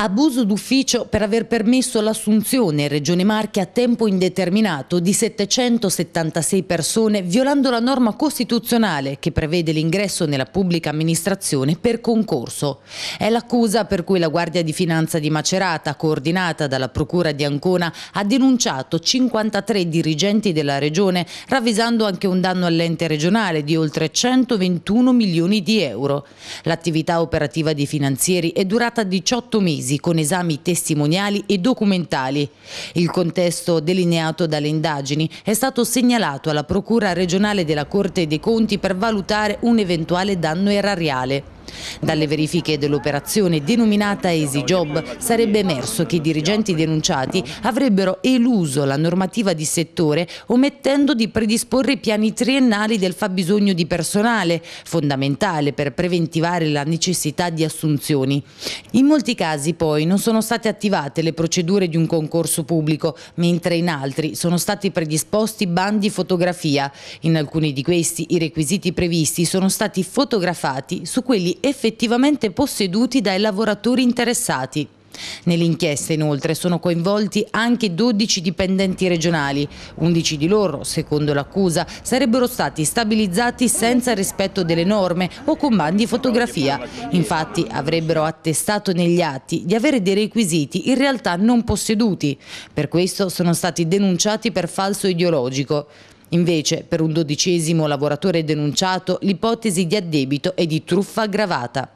Abuso d'ufficio per aver permesso l'assunzione in Regione Marche a tempo indeterminato di 776 persone violando la norma costituzionale che prevede l'ingresso nella pubblica amministrazione per concorso. È l'accusa per cui la Guardia di Finanza di Macerata, coordinata dalla Procura di Ancona, ha denunciato 53 dirigenti della Regione, ravvisando anche un danno all'ente regionale di oltre 121 milioni di euro. L'attività operativa di finanzieri è durata 18 mesi mesi con esami testimoniali e documentali. Il contesto delineato dalle indagini è stato segnalato alla Procura regionale della Corte dei Conti per valutare un eventuale danno erariale. Dalle verifiche dell'operazione denominata EasyJob sarebbe emerso che i dirigenti denunciati avrebbero eluso la normativa di settore omettendo di predisporre i piani triennali del fabbisogno di personale, fondamentale per preventivare la necessità di assunzioni. In molti casi poi non sono state attivate le procedure di un concorso pubblico, mentre in altri sono stati predisposti bandi fotografia. In alcuni di questi i requisiti previsti sono stati fotografati su quelli effettivamente effettivamente posseduti dai lavoratori interessati. Nell'inchiesta inoltre sono coinvolti anche 12 dipendenti regionali. 11 di loro, secondo l'accusa, sarebbero stati stabilizzati senza rispetto delle norme o con bandi fotografia. Infatti avrebbero attestato negli atti di avere dei requisiti in realtà non posseduti. Per questo sono stati denunciati per falso ideologico. Invece, per un dodicesimo lavoratore denunciato, l'ipotesi di addebito è di truffa aggravata.